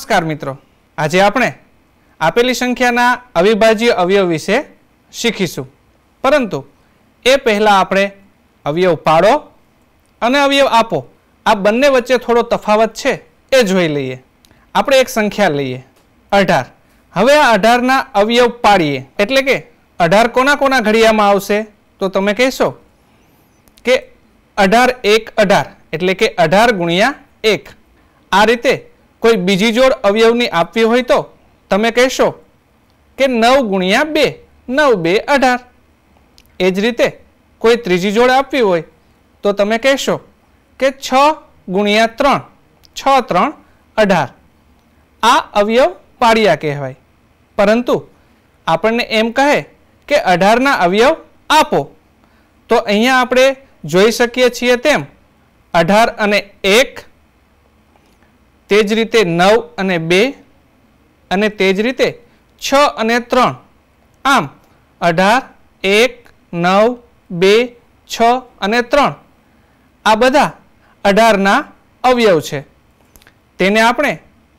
નમસ્કાર મિત્રો આજે આપણે આપેલી સંખ્યાના અવિભાજ્ય અવયવ વિશે શીખીશું પરંતુ એ પહેલાં આપણે અવયવ પાડો અને અવયવ આપો આ બંને વચ્ચે થોડો તફાવત છે એ જોઈ લઈએ આપણે એક સંખ્યા લઈએ અઢાર હવે આ અઢારના અવયવ પાડીએ એટલે કે અઢાર કોના કોના ઘડિયામાં આવશે તો તમે કહેશો કે અઢાર એક અઢાર એટલે કે અઢાર ગુણ્યા એક આ રીતે કોઈ બીજી જોડ અવયવની આપવી હોય તો તમે કહેશો કે નવ ગુણ્યા બે નવ બે અઢાર એ જ રીતે કોઈ ત્રીજી જોડ આપવી હોય તો તમે કહેશો કે છ ગુણ્યા ત્રણ છ ત્રણ અઢાર આ અવયવ પાળિયા કહેવાય પરંતુ આપણને એમ કહે કે અઢારના અવયવ આપો તો અહીંયા આપણે જોઈ શકીએ છીએ તેમ અઢાર અને એક તે જ રીતે નવ અને બે અને તે જ રીતે છ અને ત્રણ આમ અઢાર એક નવ બે છ અને ત્રણ આ બધા અઢારના અવયવ છે તેને આપણે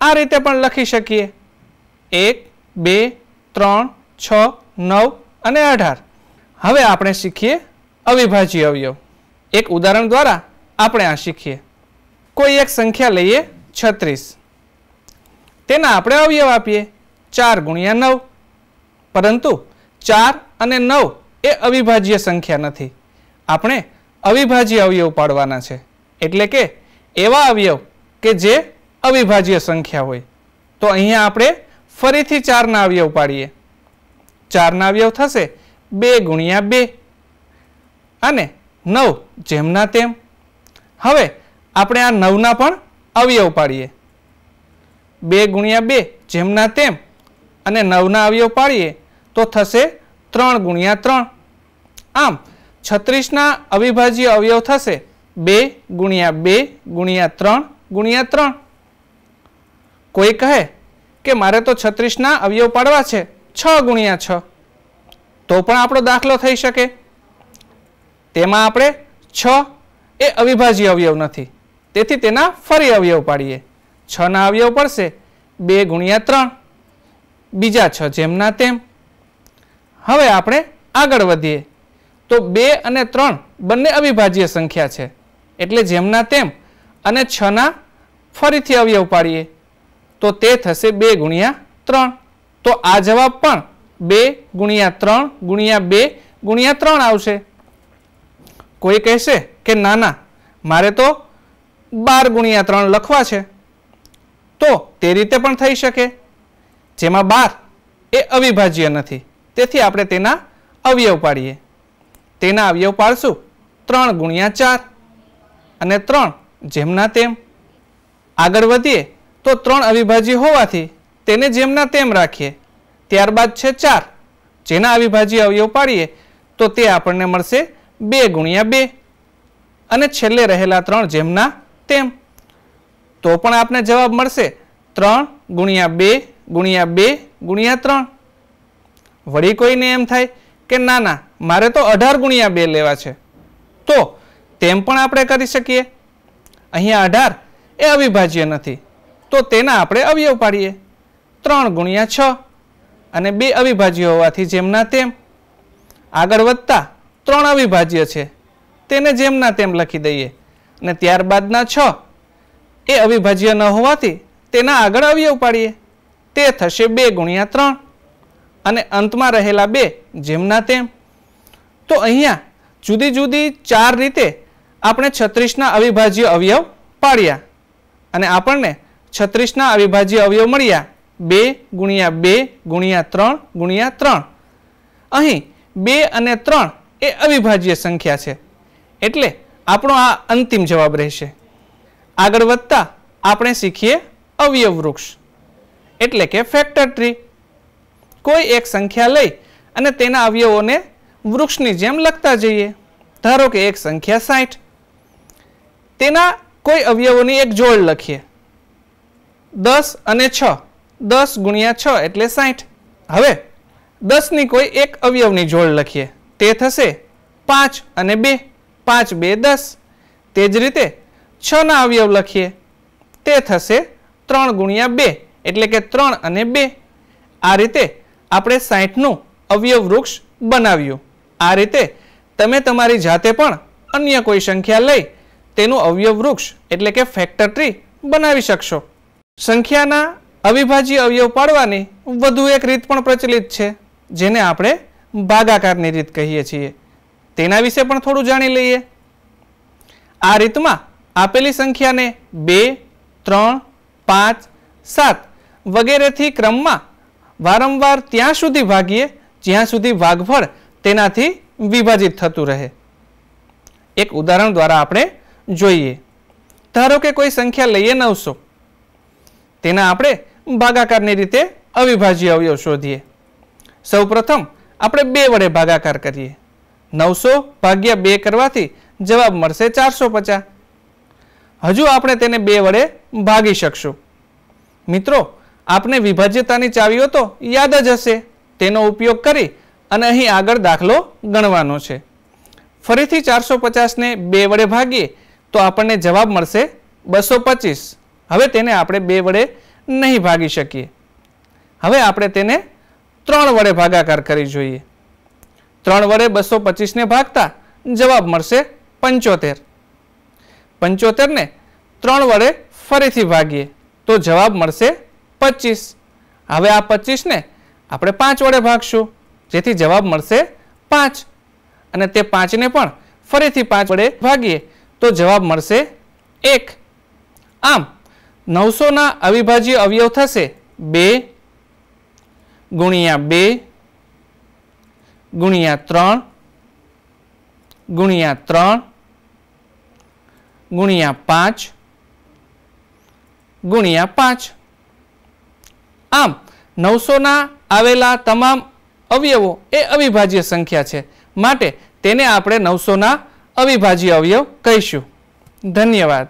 આ રીતે પણ લખી શકીએ એક બે ત્રણ છ નવ અને અઢાર હવે આપણે શીખીએ અવિભાજ્ય અવયવ એક ઉદાહરણ દ્વારા આપણે આ શીખીએ કોઈ એક સંખ્યા લઈએ છત્રીસ તેના આપણે અવયવ આપીએ ચાર ગુણ્યા નવ પરંતુ ચાર અને નવ એ અવિભાજ્ય સંખ્યા નથી આપણે અવિભાજ્ય અવયવ પાડવાના છે એટલે કે એવા અવયવ કે જે અવિભાજ્ય સંખ્યા હોય તો અહીંયા આપણે ફરીથી ચારના અવયવ પાડીએ ચારના અવયવ થશે બે ગુણ્યા બે અને નવ જેમના તેમ હવે આપણે આ નવના પણ અવયવ પાડીએ બે ગુણ્યા બે જેમના તેમ અને નવના અવયવ પાડીએ તો થશે ત્રણ ગુણ્યા ત્રણ આમ છત્રીસના અવિભાજ્ય અવયવ થશે બે ગુણ્યા બે ગુણ્યા ત્રણ ગુણ્યા ત્રણ કોઈ કહે કે મારે તો છત્રીસના અવયવ પાડવા છે છ ગુણ્યા છ તો પણ આપણો દાખલો થઈ શકે તેમાં આપણે છ એ અવિભાજ્ય અવયવ નથી તેથી તેના ફરી અવયવ પાડીએ છના અવયવ પડશે બે ગુણ્યા ત્રણ બીજા છ જેમના તેમ હવે આપણે આગળ વધીએ તો બે અને ત્રણ બંને અવિભાજ્ય સંખ્યા છે એટલે જેમના તેમ અને છના ફરીથી અવયવ પાડીએ તો તે થશે બે ગુણ્યા ત્રણ તો આ જવાબ પણ બે ગુણ્યા ત્રણ ગુણ્યા બે ગુણ્યા ત્રણ આવશે કોઈ કહેશે કે ના ના મારે તો બાર ગુણ્યા ત્રણ લખવા છે તો તે રીતે પણ થઈ શકે જેમાં બાર એ અવિભાજ્ય નથી તેથી આપણે તેના અવયવ પાડીએ તેના અવયવ પાડશું ત્રણ ગુણ્યા ચાર અને ત્રણ જેમના તેમ આગળ વધીએ તો ત્રણ અવિભાજ્ય હોવાથી તેને જેમના તેમ રાખીએ ત્યારબાદ છે ચાર જેના અવિભાજ્ય અવયવ પાડીએ તો તે આપણને મળશે બે ગુણ્યા બે અને છેલ્લે રહેલા ત્રણ જેમના તેમ તો પણ આપને જવાબ મળશે ત્રણ ગુણ્યા બે ગુણ્યા બે ગુણ્યા ત્રણ વળી કોઈને એમ થાય કે ના ના મારે તો અઢાર ગુણ્યા બે લેવા છે તો તેમ પણ આપણે કરી શકીએ અહીંયા અઢાર એ અવિભાજ્ય નથી તો તેના આપણે અવયવ પાડીએ ત્રણ ગુણ્યા છ અને બે અવિભાજ્ય હોવાથી જેમના તેમ આગળ વધતા ત્રણ અવિભાજ્ય છે તેને જેમના તેમ લખી દઈએ અને ત્યારબાદના છ એ અવિભાજ્ય ન હોવાથી તેના આગળ અવયવ પાડીએ તે થશે બે ગુણ્યા ત્રણ અને અંતમાં રહેલા બે જેમના તેમ તો અહીંયા જુદી જુદી ચાર રીતે આપણે છત્રીસના અવિભાજ્ય અવયવ પાડ્યા અને આપણને છત્રીસના અવિભાજ્ય અવયવ મળ્યા બે ગુણ્યા બે ગુણ્યા ત્રણ ગુણ્યા ત્રણ અહીં બે અને ત્રણ એ અવિભાજ્ય સંખ્યા છે એટલે આપણો આ અંતિમ જવાબ રહેશે આગળ વધતા આપણે શીખીએ અવયવ વૃક્ષ એટલે કે ફેક્ટર ટ્રી કોઈ એક સંખ્યા લઈ અને તેના અવયવોને વૃક્ષની જેમ લખતા જઈએ ધારો કે એક સંખ્યા સાઠ તેના કોઈ અવયવોની એક જોડ લખીએ દસ અને છ દસ ગુણ્યા છ એટલે સાઠ હવે દસની કોઈ એક અવયવની જોડ લખીએ તે થશે પાંચ અને બે પાંચ બે દસ તે જ રીતે છના અવયવ લખીએ તે થશે ત્રણ ગુણ્યા બે એટલે કે ત્રણ અને બે આ રીતે આપણે સાઠનું અવયવ વૃક્ષ બનાવ્યું આ રીતે તમે તમારી જાતે પણ અન્ય કોઈ સંખ્યા લઈ તેનું અવયવ વૃક્ષ એટલે કે ફેક્ટર ટ્રી બનાવી શકશો સંખ્યાના અવિભાજ્ય અવયવ પાડવાની વધુ એક રીત પણ પ્રચલિત છે જેને આપણે ભાગાકારની રીત કહીએ છીએ તેના વિશે પણ થોડું જાણી લઈએ આ રીતમાં આપેલી સંખ્યાને બે ત્રણ પાંચ સાત વગેરેથી ક્રમમાં વારંવાર ત્યાં સુધી ભાગીએ જ્યાં સુધી ભાગફળ તેનાથી વિભાજિત થતું રહે એક ઉદાહરણ દ્વારા આપણે જોઈએ ધારો કે કોઈ સંખ્યા લઈએ નવસો તેના આપણે ભાગાકારની રીતે અવિભાજ્ય અવયવ શોધીએ સૌપ્રથમ આપણે બે વડે ભાગાકાર કરીએ નવસો ભાગ્યા બે કરવાથી જવાબ મળશે ચારસો પચાસ હજુ આપણે તેને બે વડે ભાગી શકશું મિત્રો આપને વિભાજ્યતાની ચાવીઓ તો યાદ જ હશે તેનો ઉપયોગ કરી અને અહીં આગળ દાખલો ગણવાનો છે ફરીથી ચારસો પચાસને બે વડે ભાગીએ તો આપણને જવાબ મળશે બસો પચીસ હવે તેને આપણે બે વડે નહીં ભાગી શકીએ હવે આપણે તેને ત્રણ વડે ભાગાકાર કરી જોઈએ ત્રણ વડે બસો પચીસને ભાગતા જવાબ મળશે પંચોતેર પંચોતેરને ત્રણ વડે ફરીથી ભાગીએ તો જવાબ મળશે પચીસ હવે આ પચીસને આપણે પાંચ વડે ભાગશું જેથી જવાબ મળશે પાંચ અને તે પાંચને પણ ફરીથી પાંચ વડે ભાગીએ તો જવાબ મળશે એક આમ નવસોના અવિભાજ્ય અવયવ થશે બે ગુણ્યા બે ગુણ્યા ત્રણ ગુણ્યા ત્રણ ગુણ્યા પાંચ ગુણ્યા પાંચ આમ નવસોના આવેલા તમામ અવયવો એ અવિભાજ્ય સંખ્યા છે માટે તેને આપણે નવસોના અવિભાજ્ય અવયવ કહીશું ધન્યવાદ